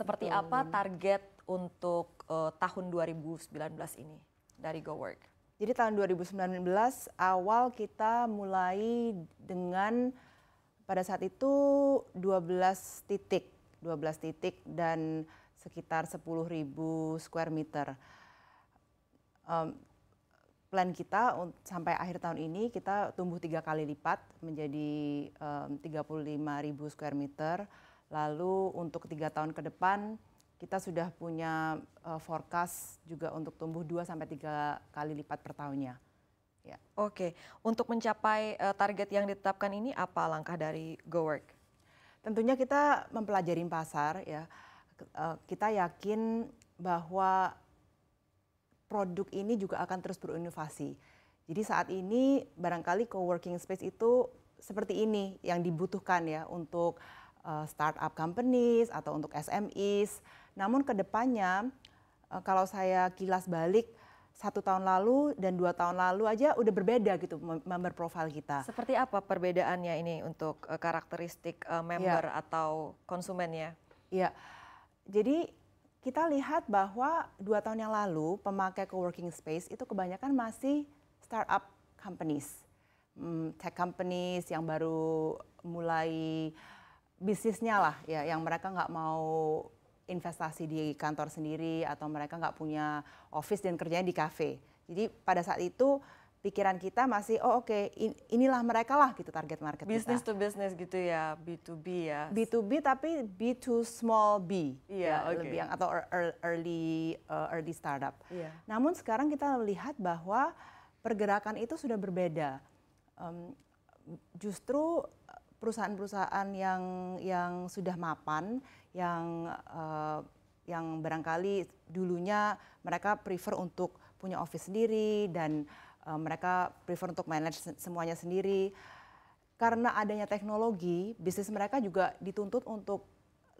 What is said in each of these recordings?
Seperti hmm. apa target untuk uh, tahun 2019 ini dari GoWork? Jadi tahun 2019 awal kita mulai dengan pada saat itu 12 titik, 12 titik dan sekitar 10.000 square meter. Um, plan kita sampai akhir tahun ini kita tumbuh tiga kali lipat menjadi um, 35.000 square meter Lalu untuk tiga tahun ke depan kita sudah punya uh, forecast juga untuk tumbuh 2 sampai tiga kali lipat per tahunnya. Ya. Oke, untuk mencapai uh, target yang ditetapkan ini apa langkah dari GoWork? Tentunya kita mempelajari pasar ya. Uh, kita yakin bahwa produk ini juga akan terus berinovasi. Jadi saat ini barangkali co-working space itu seperti ini yang dibutuhkan ya untuk Eh, startup companies atau untuk SMEs. Namun kedepannya uh, eh, kalau saya kilas balik satu tahun lalu dan dua tahun lalu aja udah berbeda gitu member profile kita. Seperti apa perbedaannya ini untuk eh, karakteristik iya. member ya. atau konsumennya? Iya, jadi kita lihat bahwa dua tahun yang lalu pemakai co-working space itu kebanyakan masih startup companies, hmm, tech companies yang baru mulai bisnisnya lah ya yang mereka nggak mau investasi di kantor sendiri atau mereka nggak punya office dan kerjanya di cafe Jadi pada saat itu pikiran kita masih oh oke okay, in, inilah mereka lah gitu target market business kita. to business gitu ya B2B ya B2B tapi b to small B yeah, ya okay. lebih yang atau er, er, early uh, early startup. Yeah. Namun sekarang kita lihat bahwa pergerakan itu sudah berbeda. Um, justru perusahaan-perusahaan yang yang sudah mapan, yang uh, yang barangkali dulunya mereka prefer untuk punya office sendiri dan uh, mereka prefer untuk manage semuanya sendiri. Karena adanya teknologi, bisnis mereka juga dituntut untuk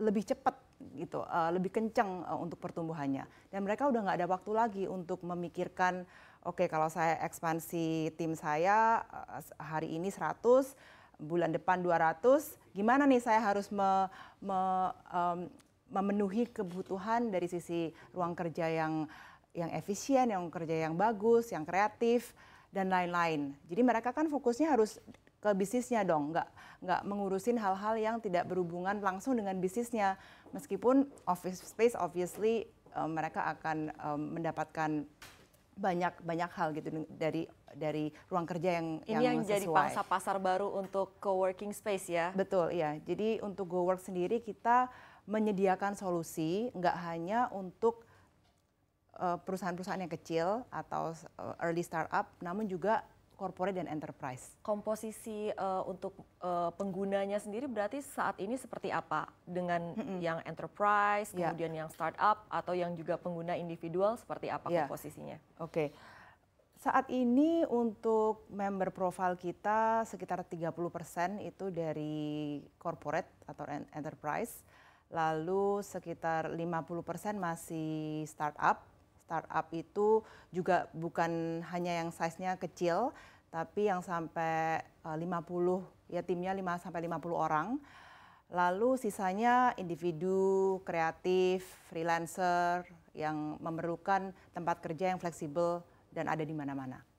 lebih cepat gitu, uh, lebih kencang uh, untuk pertumbuhannya. Dan mereka udah nggak ada waktu lagi untuk memikirkan, oke kalau saya ekspansi tim saya hari ini 100, bulan depan 200, gimana nih saya harus me, me, um, memenuhi kebutuhan dari sisi ruang kerja yang yang efisien, yang kerja yang bagus, yang kreatif dan lain-lain. Jadi mereka kan fokusnya harus ke bisnisnya dong, nggak nggak mengurusin hal-hal yang tidak berhubungan langsung dengan bisnisnya. Meskipun office space obviously um, mereka akan um, mendapatkan banyak banyak hal gitu dari dari ruang kerja yang ini yang, yang jadi pangsa pasar baru untuk co-working space ya betul ya jadi untuk go work sendiri kita menyediakan solusi nggak hanya untuk eh, perusahaan-perusahaan yang kecil atau eh, early startup namun juga corporate dan enterprise. Komposisi uh, untuk uh, penggunanya sendiri berarti saat ini seperti apa dengan mm -mm. yang enterprise, yeah. kemudian yang startup atau yang juga pengguna individual seperti apa yeah. komposisinya? Oke. Okay. Saat ini untuk member profile kita sekitar 30% itu dari corporate atau enterprise. Lalu sekitar 50% masih startup startup itu juga bukan hanya yang size-nya kecil, tapi yang sampai 50 eh, ya timnya 5 sampai 50 orang. Lalu sisanya individu, kreatif, freelancer yang memerlukan tempat kerja yang fleksibel dan ada di mana-mana.